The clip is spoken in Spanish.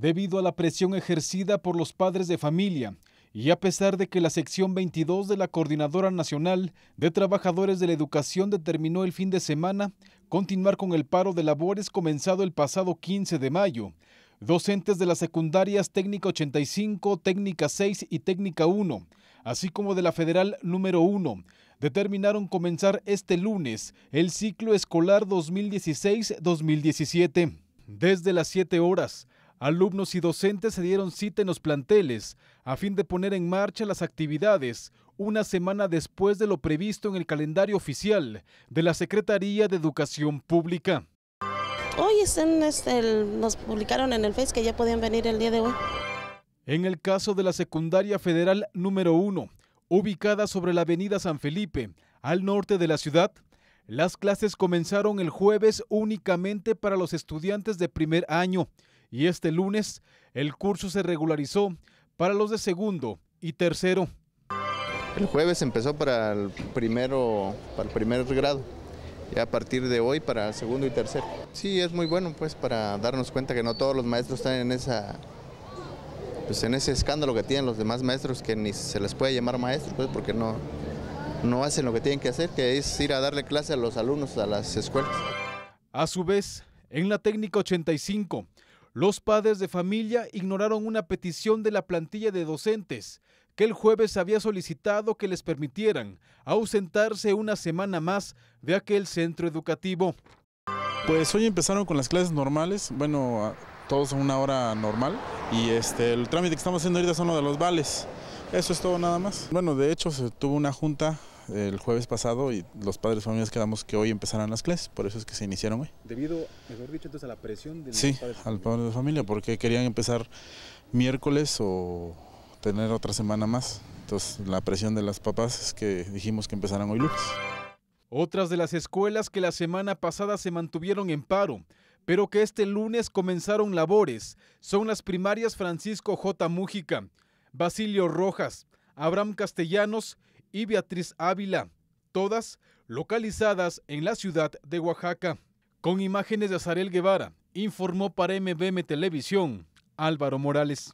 debido a la presión ejercida por los padres de familia y a pesar de que la sección 22 de la Coordinadora Nacional de Trabajadores de la Educación determinó el fin de semana continuar con el paro de labores comenzado el pasado 15 de mayo, docentes de las secundarias Técnica 85, Técnica 6 y Técnica 1, así como de la Federal número 1, determinaron comenzar este lunes el ciclo escolar 2016-2017 desde las 7 horas Alumnos y docentes se dieron cita en los planteles a fin de poner en marcha las actividades una semana después de lo previsto en el calendario oficial de la Secretaría de Educación Pública. Hoy este, nos publicaron en el Face que ya podían venir el día de hoy. En el caso de la Secundaria Federal número 1, ubicada sobre la avenida San Felipe, al norte de la ciudad, las clases comenzaron el jueves únicamente para los estudiantes de primer año y este lunes el curso se regularizó para los de segundo y tercero. El jueves empezó para el primero, para el primer grado, y a partir de hoy para segundo y tercero. Sí, es muy bueno pues para darnos cuenta que no todos los maestros están en esa pues en ese escándalo que tienen los demás maestros que ni se les puede llamar maestros pues porque no, no hacen lo que tienen que hacer, que es ir a darle clase a los alumnos a las escuelas. A su vez, en la técnica 85, los padres de familia ignoraron una petición de la plantilla de docentes que el jueves había solicitado que les permitieran ausentarse una semana más de aquel centro educativo. Pues hoy empezaron con las clases normales, bueno, todos a una hora normal y este, el trámite que estamos haciendo ahorita es uno de los vales. Eso es todo nada más. Bueno, de hecho se tuvo una junta el jueves pasado y los padres de familias quedamos que hoy empezaran las clases, por eso es que se iniciaron hoy. Debido, mejor dicho, entonces a la presión de los padres al padre de familia, porque querían empezar miércoles o tener otra semana más. Entonces la presión de las papás es que dijimos que empezaran hoy lunes. Otras de las escuelas que la semana pasada se mantuvieron en paro, pero que este lunes comenzaron labores, son las primarias Francisco J. Mújica, Basilio Rojas, Abraham Castellanos y Beatriz Ávila, todas localizadas en la ciudad de Oaxaca. Con imágenes de Azarel Guevara, informó para MBM Televisión Álvaro Morales.